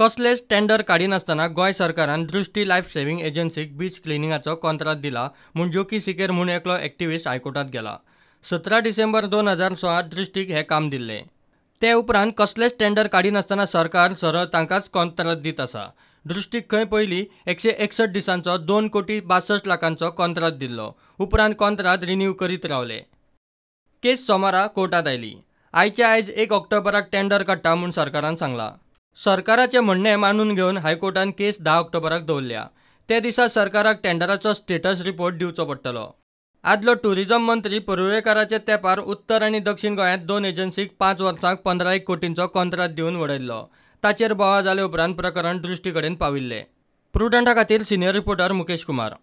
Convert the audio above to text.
कसलेच टेंडर काडिनासतना गोय सरकारान दृष्टी लायफ सेव्हिंग एजन्सीक बीच क्लिनिंगाचो कॉन्ट्राक्ट दिला म्हूण ज्योकी सिकेर म्हणून एकलो एक्टिविस्ट हायकोर्टात गेला सतरा डिसेंबर दोन हजार सोळा दृष्टीक हे काम दिले ते उपरांत कसलेच टेंडर काडिनासतना सरकार सरळ तांकांच कंत्राट दीत असा दृष्टीक खंय पहिली एकशे एकसठ दिसांचो दोन कोटी बासष्ट लाखांचो कॉन्ट्राक्ट दिल्लो उपरांत कॉन्ट्राक्ट रिन्यू करीत रावले केस सोमारा कोर्टात आयली आयच्या आयज एक ऑक्टोबराक टेंडर काडटा म्हूण सरकारान सांगलां सरकाराचें म्हणणे मानून घेऊन हायकोर्टान केस दहा ऑक्टोबराक दवरल्या ते दिसा सरकाराक टेंडराचो स्टेटस रिपोर्ट दिवचो पडटलो आदलो टुरिजम मंत्री परुळेकाराचे तेंपार उत्तर आणि दक्षिण गोयात दोन एजन्सीक पाच वर्सांक पंधरा एक कोटींचो कॉन्ट्रॅक्ट दिवन वडयल्लो ताचेर बोवाळ जाले उपरांत प्रकरण दृश्टी पाविल्ले प्रुडंटा खातीर सिनियर रिपोर्टर मुकेश कुमार